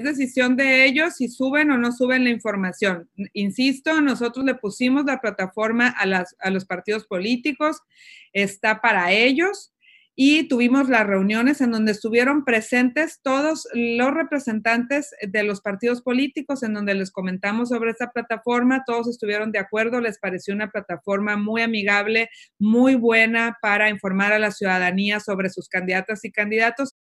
es decisión de ellos si suben o no suben la información. Insisto, nosotros le pusimos la plataforma a, a los partidos políticos, está para ellos y tuvimos las reuniones en donde estuvieron presentes todos los representantes de los partidos políticos, en donde les comentamos sobre esta plataforma, todos estuvieron de acuerdo, les pareció una plataforma muy amigable, muy buena para informar a la ciudadanía sobre sus candidatas y candidatos